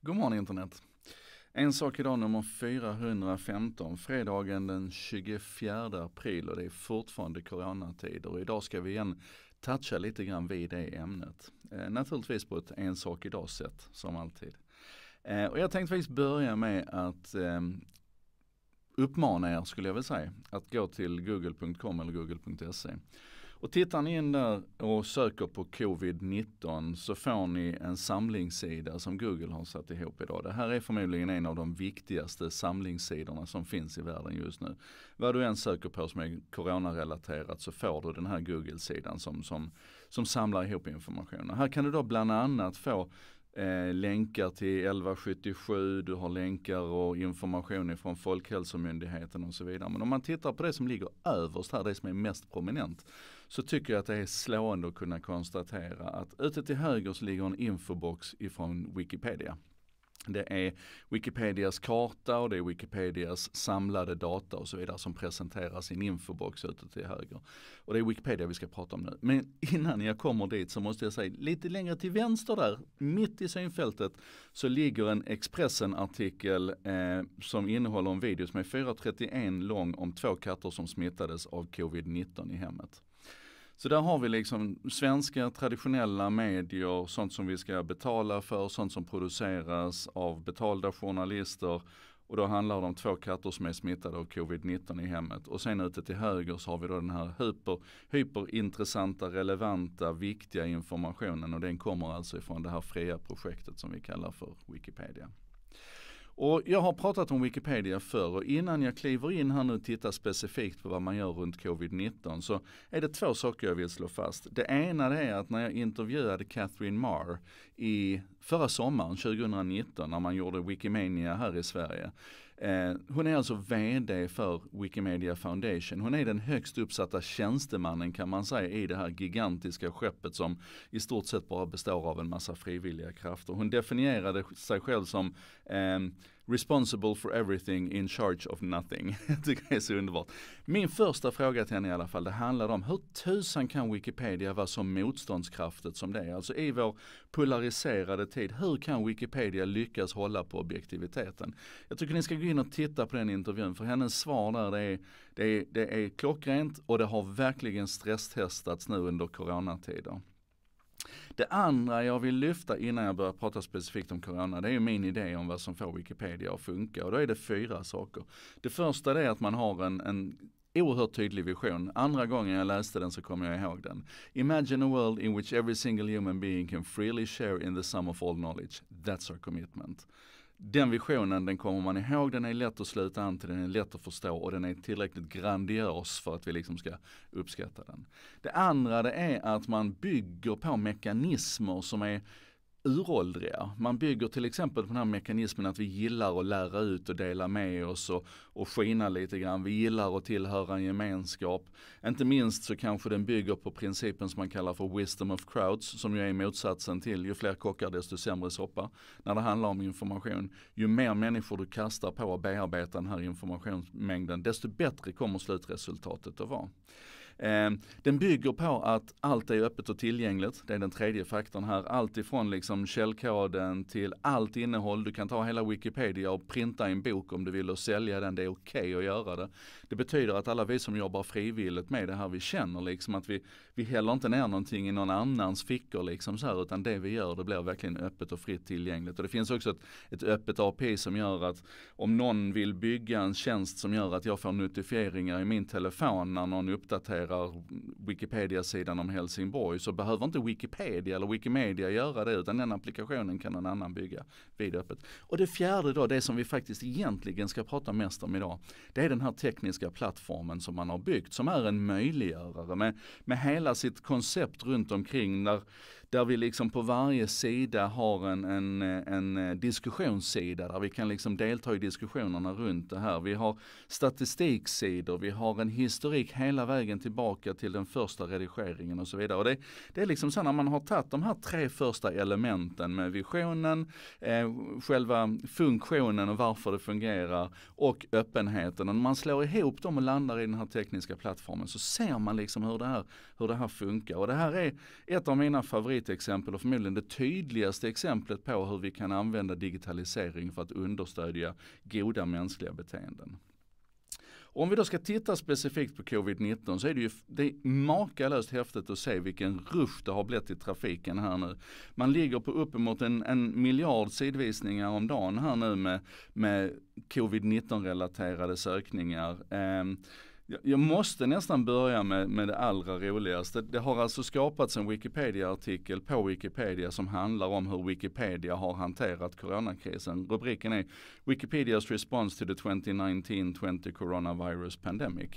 God morgon internet! En sak idag nummer 415, fredagen den 24 april och det är fortfarande coronatider och idag ska vi igen toucha lite grann vid det ämnet. Eh, naturligtvis på ett en sak idag sätt som alltid. Eh, och jag tänkte faktiskt börja med att eh, uppmana er skulle jag väl säga att gå till google.com eller google.se och tittar ni in där och söker på covid-19 så får ni en samlingssida som Google har satt ihop idag. Det här är förmodligen en av de viktigaste samlingssidorna som finns i världen just nu. Vad du än söker på som är coronarelaterat så får du den här Google-sidan som, som, som samlar ihop information. Och här kan du då bland annat få eh, länkar till 1177, du har länkar och information från Folkhälsomyndigheten och så vidare. Men om man tittar på det som ligger överst här, det som är mest prominent, så tycker jag att det är slående att kunna konstatera att ute till höger så ligger en infobox ifrån Wikipedia. Det är Wikipedias karta och det är Wikipedias samlade data och så vidare som presenteras i en infobox ute till höger. Och det är Wikipedia vi ska prata om nu. Men innan jag kommer dit så måste jag säga lite längre till vänster där, mitt i synfältet, så ligger en Expressen-artikel eh, som innehåller en video som är 4.31 lång om två katter som smittades av covid-19 i hemmet. Så där har vi liksom svenska traditionella medier, sånt som vi ska betala för, sånt som produceras av betalda journalister. Och då handlar det om två katter som är smittade av covid-19 i hemmet. Och sen ute till höger så har vi då den här hyper, hyperintressanta, relevanta, viktiga informationen och den kommer alltså ifrån det här fria projektet som vi kallar för Wikipedia. Och jag har pratat om Wikipedia förr och innan jag kliver in här nu och tittar specifikt på vad man gör runt covid-19 så är det två saker jag vill slå fast. Det ena är att när jag intervjuade Catherine Marr i förra sommaren 2019 när man gjorde Wikimania här i Sverige Eh, hon är alltså VD för Wikimedia Foundation. Hon är den högst uppsatta tjänstemannen kan man säga i det här gigantiska skeppet som i stort sett bara består av en massa frivilliga krafter. Hon definierade sig själv som eh, Responsible for everything, in charge of nothing. jag tycker det är så underbart. Min första fråga till henne i alla fall, det handlar om hur tusan kan Wikipedia vara så motståndskraftigt som det är? Alltså i vår polariserade tid, hur kan Wikipedia lyckas hålla på objektiviteten? Jag tycker ni ska gå in och titta på den intervjun, för hennes svar där det är, det är, det är klockrent och det har verkligen stresstestats nu under coronatider. Det andra jag vill lyfta innan jag börjar prata specifikt om corona, det är ju min idé om vad som får Wikipedia att funka. Och då är det fyra saker. Det första är att man har en, en oerhört tydlig vision. Andra gången jag läste den så kommer jag ihåg den. Imagine a world in which every single human being can freely share in the sum of all knowledge. That's our commitment den visionen den kommer man ihåg, den är lätt att sluta an till, den är lätt att förstå och den är tillräckligt grandios för att vi liksom ska uppskatta den. Det andra det är att man bygger på mekanismer som är uråldriga. Man bygger till exempel på den här mekanismen att vi gillar att lära ut och dela med oss och, och skina lite grann. Vi gillar att tillhöra en gemenskap. Inte minst så kanske den bygger på principen som man kallar för wisdom of crowds som ju är motsatsen till ju fler kockar desto sämre soppa. När det handlar om information, ju mer människor du kastar på att bearbeta den här informationsmängden desto bättre kommer slutresultatet att vara. Ehm, den bygger på att allt är öppet och tillgängligt. Det är den tredje faktorn här. Allt ifrån liksom källkoden till allt innehåll. Du kan ta hela Wikipedia och printa en bok om du vill och sälja den. Det är okej okay att göra det. Det betyder att alla vi som jobbar frivilligt med det här, vi känner liksom att vi, vi häller inte ner någonting i någon annans fickor liksom så här, utan det vi gör det blir verkligen öppet och fritt tillgängligt. Och det finns också ett, ett öppet API som gör att om någon vill bygga en tjänst som gör att jag får notifieringar i min telefon när någon uppdaterar refererar Wikipedia-sidan om Helsingborg så behöver inte Wikipedia eller Wikimedia göra det utan den applikationen kan någon annan bygga vidöppet. Och det fjärde då, det som vi faktiskt egentligen ska prata mest om idag, det är den här tekniska plattformen som man har byggt som är en möjliggörare med, med hela sitt koncept runt omkring där där vi liksom på varje sida har en, en, en eh, diskussionssida där vi kan liksom delta i diskussionerna runt det här. Vi har statistiksidor, vi har en historik hela vägen tillbaka till den första redigeringen och så vidare. Och det, det är liksom så när man har tagit de här tre första elementen med visionen, eh, själva funktionen och varför det fungerar och öppenheten. Och när man slår ihop dem och landar i den här tekniska plattformen så ser man liksom hur det här, hur det här funkar. Och det här är ett av mina favoriter satellitexempel och förmodligen det tydligaste exemplet på hur vi kan använda digitalisering för att understödja goda mänskliga beteenden. Om vi då ska titta specifikt på covid-19 så är det ju det är makalöst häftigt att se vilken rush det har blivit i trafiken här nu. Man ligger på uppemot en, en miljard sidvisningar om dagen här nu med, med covid-19 relaterade sökningar. Eh, jag måste nästan börja med, med det allra roligaste. Det har alltså skapats en Wikipedia-artikel på Wikipedia som handlar om hur Wikipedia har hanterat coronakrisen. Rubriken är Wikipedias response to the 2019-20 coronavirus pandemic.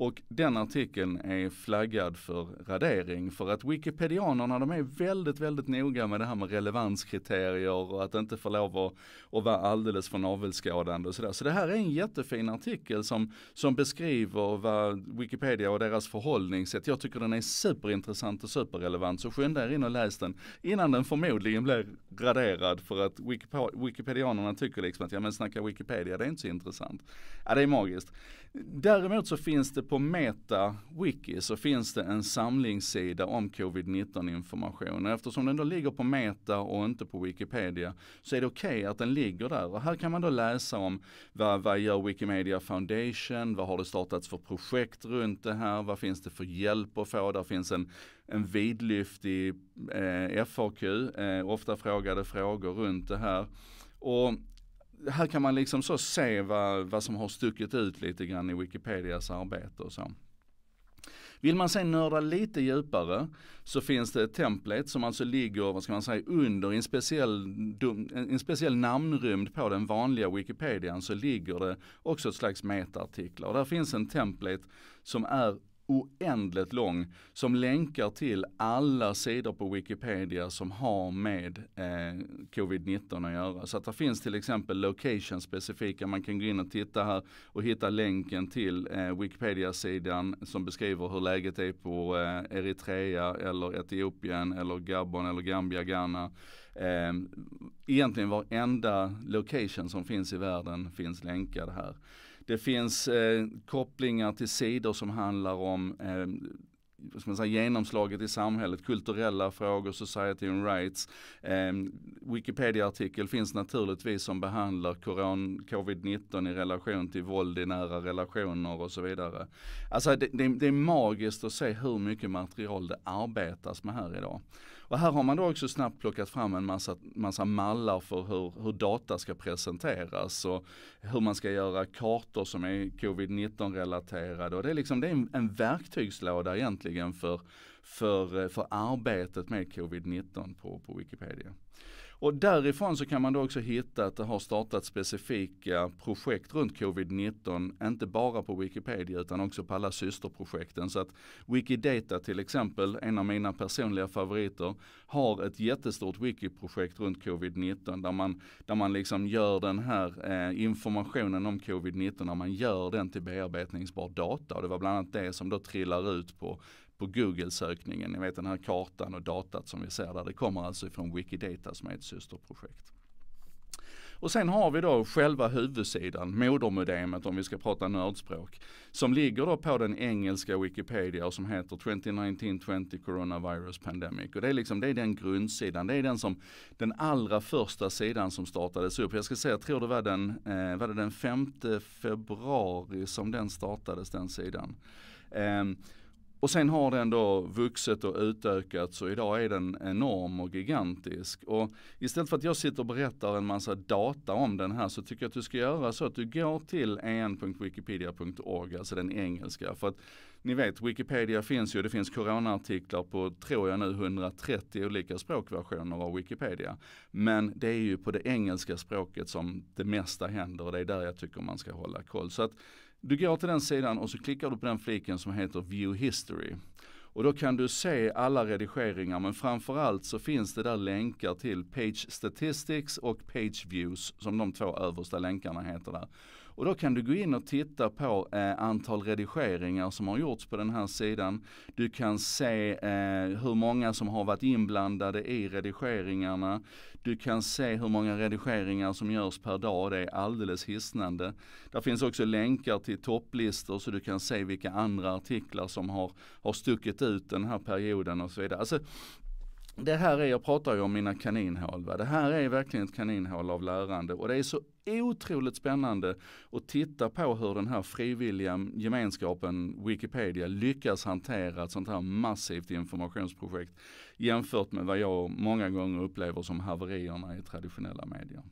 Och den artikeln är flaggad för radering för att wikipedianerna de är väldigt, väldigt noga med det här med relevanskriterier och att det inte får lov att, att vara alldeles för navelskådande och sådär. Så det här är en jättefin artikel som, som beskriver vad Wikipedia och deras förhållningssätt. Jag tycker den är superintressant och superrelevant så skynda er in och läs den innan den förmodligen blir raderad för att Wikip wikipedianerna tycker liksom att ja men snacka Wikipedia det är inte så intressant. Ja det är magiskt. Däremot så finns det på Meta Wiki så finns det en samlingssida om covid-19 information. eftersom den då ligger på Meta och inte på Wikipedia så är det okej okay att den ligger där. Och här kan man då läsa om vad, vad gör Wikimedia Foundation? Vad har det startats för projekt runt det här? Vad finns det för hjälp att få? Där finns en, en vidlyftig eh, FAQ, eh, ofta frågade frågor runt det här. Och här kan man liksom så se vad, vad som har stuckit ut lite grann i Wikipedias arbete och så. Vill man sen nörda lite djupare så finns det ett template som alltså ligger, vad ska man säga, under en speciell, en speciell namnrymd på den vanliga Wikipedian så ligger det också ett slags metaartiklar. Och där finns en template som är oändligt lång som länkar till alla sidor på Wikipedia som har med eh, covid-19 att göra. Så att det finns till exempel location specifika, man kan gå in och titta här och hitta länken till eh, Wikipedia-sidan som beskriver hur läget är på eh, Eritrea eller Etiopien eller Gabon eller Gambia, Ghana. Eh, egentligen varenda location som finns i världen finns länkad här. Det finns eh, kopplingar till sidor som handlar om eh, man säga, genomslaget i samhället, kulturella frågor, society and rights. Eh, Wikipedia-artikel finns naturligtvis som behandlar covid-19 i relation till våld i nära relationer och så vidare. Alltså det, det, det är magiskt att se hur mycket material det arbetas med här idag. Och här har man då också snabbt plockat fram en massa, massa mallar för hur, hur data ska presenteras och hur man ska göra kartor som är covid-19 relaterade. Och det är liksom det är en, en verktygslåda egentligen för, för, för arbetet med covid-19 på, på Wikipedia. Och därifrån så kan man då också hitta att det har startat specifika projekt runt covid-19, inte bara på Wikipedia utan också på alla systerprojekten. Så att Wikidata till exempel, en av mina personliga favoriter, har ett jättestort Wiki-projekt runt covid-19 där man, där man liksom gör den här eh, informationen om covid-19, när man gör den till bearbetningsbar data. Och det var bland annat det som då trillar ut på på Google-sökningen, ni vet den här kartan och datat som vi ser där, det kommer alltså ifrån Wikidata som är ett systerprojekt. Och sen har vi då själva huvudsidan, modermodemet om vi ska prata nördspråk, som ligger då på den engelska Wikipedia och som heter 2019-20 Coronavirus Pandemic. Och det är liksom, det är den grundsidan, det är den som, den allra första sidan som startades upp. Jag ska säga, jag tror det var den, eh, var det den 5 februari som den startades, den sidan. Um, och sen har den då vuxit och utökats och idag är den enorm och gigantisk. Och istället för att jag sitter och berättar en massa data om den här så tycker jag att du ska göra så att du går till en.wikipedia.org, alltså den engelska. För att ni vet, Wikipedia finns ju, det finns coronaartiklar på, tror jag nu, 130 olika språkversioner av Wikipedia. Men det är ju på det engelska språket som det mesta händer och det är där jag tycker man ska hålla koll. Så att du går till den sidan och så klickar du på den fliken som heter View History. Och då kan du se alla redigeringar men framförallt så finns det där länkar till Page Statistics och Page Views som de två översta länkarna heter där. Och då kan du gå in och titta på eh, antal redigeringar som har gjorts på den här sidan. Du kan se eh, hur många som har varit inblandade i redigeringarna. Du kan se hur många redigeringar som görs per dag. Det är alldeles hisnande. Där finns också länkar till topplistor så du kan se vilka andra artiklar som har, har stuckit ut den här perioden och så vidare. Alltså, det här är, jag pratar ju om mina kaninhål, va? det här är verkligen ett kaninhål av lärande och det är så otroligt spännande att titta på hur den här frivilliga gemenskapen Wikipedia lyckas hantera ett sånt här massivt informationsprojekt jämfört med vad jag många gånger upplever som haverierna i traditionella medier.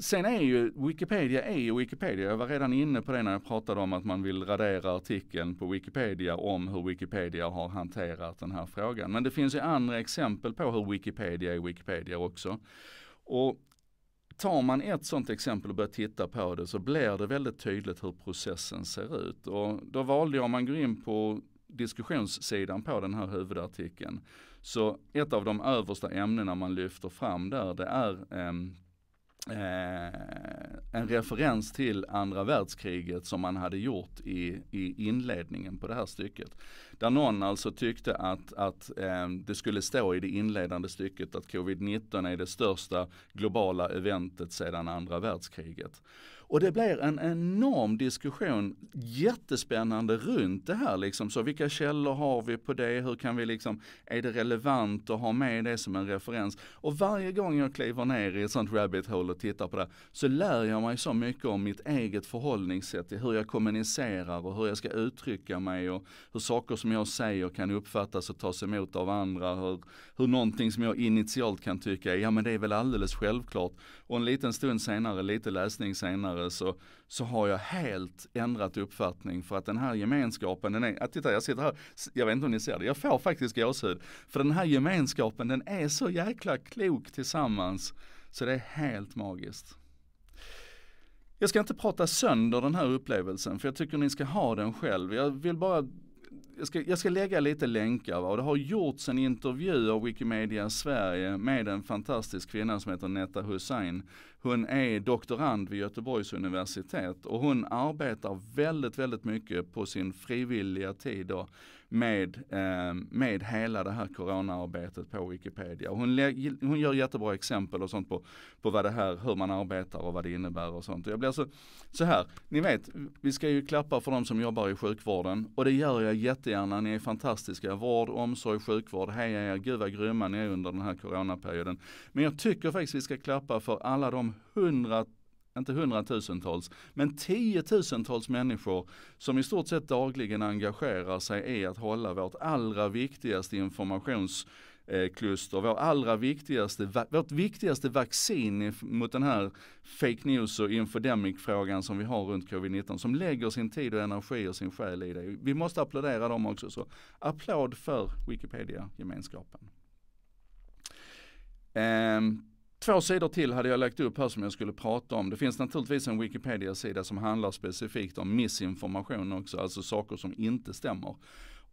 Sen är ju Wikipedia är ju Wikipedia. Jag var redan inne på det när jag pratade om att man vill radera artikeln på Wikipedia om hur Wikipedia har hanterat den här frågan. Men det finns ju andra exempel på hur Wikipedia är Wikipedia också. Och tar man ett sånt exempel och börjar titta på det så blir det väldigt tydligt hur processen ser ut. Och då valde jag, om man går in på diskussionssidan på den här huvudartikeln, så ett av de översta ämnena man lyfter fram där det är eh, Eh, en referens till andra världskriget som man hade gjort i, i inledningen på det här stycket. Där någon alltså tyckte att, att eh, det skulle stå i det inledande stycket att covid-19 är det största globala eventet sedan andra världskriget. Och det blir en enorm diskussion, jättespännande runt det här liksom. Så vilka källor har vi på det? Hur kan vi liksom, är det relevant att ha med det som en referens? Och varje gång jag kliver ner i ett sånt rabbit hole och tittar på det så lär jag mig så mycket om mitt eget förhållningssätt hur jag kommunicerar och hur jag ska uttrycka mig och hur saker som jag säger kan uppfattas och tas emot av andra. Hur, hur någonting som jag initialt kan tycka, ja men det är väl alldeles självklart. Och en liten stund senare, lite läsning senare senare så, så har jag helt ändrat uppfattning för att den här gemenskapen, den är, titta jag sitter här, jag vet inte om ni ser det, jag får faktiskt gåshud. För den här gemenskapen den är så jäkla klok tillsammans så det är helt magiskt. Jag ska inte prata sönder den här upplevelsen för jag tycker ni ska ha den själv. Jag vill bara jag ska, jag ska lägga lite länkar va? det har gjorts en intervju av Wikimedia Sverige med en fantastisk kvinna som heter Netta Hussein. Hon är doktorand vid Göteborgs universitet och hon arbetar väldigt, väldigt mycket på sin frivilliga tid och med, eh, med hela det här coronaarbetet på Wikipedia. hon, hon gör jättebra exempel och sånt på, på vad det här, hur man arbetar och vad det innebär och sånt. jag blir så, alltså så här, ni vet, vi ska ju klappa för de som jobbar i sjukvården och det gör jag jättegärna. Ni är fantastiska. Vård, omsorg, sjukvård. Heja er, gud vad grymma ni är under den här coronaperioden. Men jag tycker faktiskt vi ska klappa för alla de hundratals inte hundratusentals, men tiotusentals människor som i stort sett dagligen engagerar sig i att hålla vårt allra viktigaste informationskluster, vår allra viktigaste, vårt viktigaste vaccin mot den här fake news och infodemic-frågan som vi har runt covid-19, som lägger sin tid och energi och sin själ i det. Vi måste applådera dem också, så applåd för Wikipedia-gemenskapen. Um, Två sidor till hade jag lagt upp här som jag skulle prata om. Det finns naturligtvis en Wikipedia-sida som handlar specifikt om misinformation också, alltså saker som inte stämmer.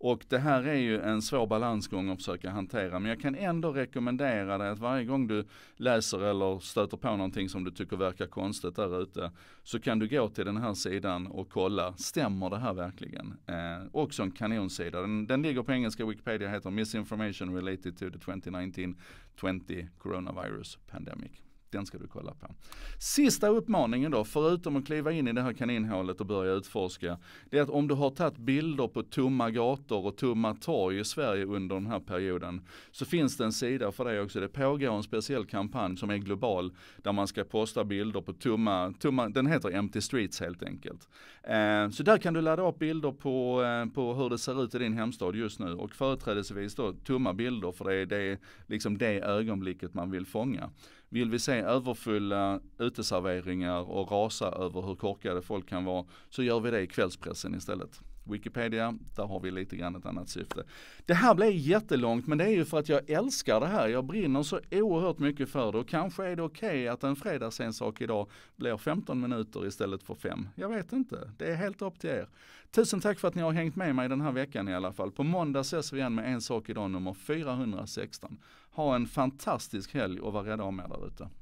Och det här är ju en svår balansgång att försöka hantera. Men jag kan ändå rekommendera dig att varje gång du läser eller stöter på någonting som du tycker verkar konstigt där ute så kan du gå till den här sidan och kolla, stämmer det här verkligen? Eh, också en kanonsida. Den, den ligger på engelska Wikipedia, heter Misinformation related to the 2019-20 coronavirus pandemic. Den ska du kolla på. Sista uppmaningen då, förutom att kliva in i det här kaninhålet och börja utforska, det är att om du har tagit bilder på tomma gator och tomma torg i Sverige under den här perioden, så finns det en sida för dig också. Det pågår en speciell kampanj som är global, där man ska posta bilder på tomma, tomma den heter Empty Streets helt enkelt. Eh, så där kan du ladda upp bilder på, eh, på hur det ser ut i din hemstad just nu och företrädesvis då tomma bilder, för det är, det är liksom det ögonblicket man vill fånga. Vill vi se överfulla uteserveringar och rasa över hur korkade folk kan vara så gör vi det i kvällspressen istället. Wikipedia, där har vi lite grann ett annat syfte. Det här blir jättelångt men det är ju för att jag älskar det här. Jag brinner så oerhört mycket för det och kanske är det okej okay att en fredagsensak idag blir 15 minuter istället för 5. Jag vet inte, det är helt upp till er. Tusen tack för att ni har hängt med mig den här veckan i alla fall. På måndag ses vi igen med En sak idag nummer 416. Ha en fantastisk helg och var rädda om er där ute.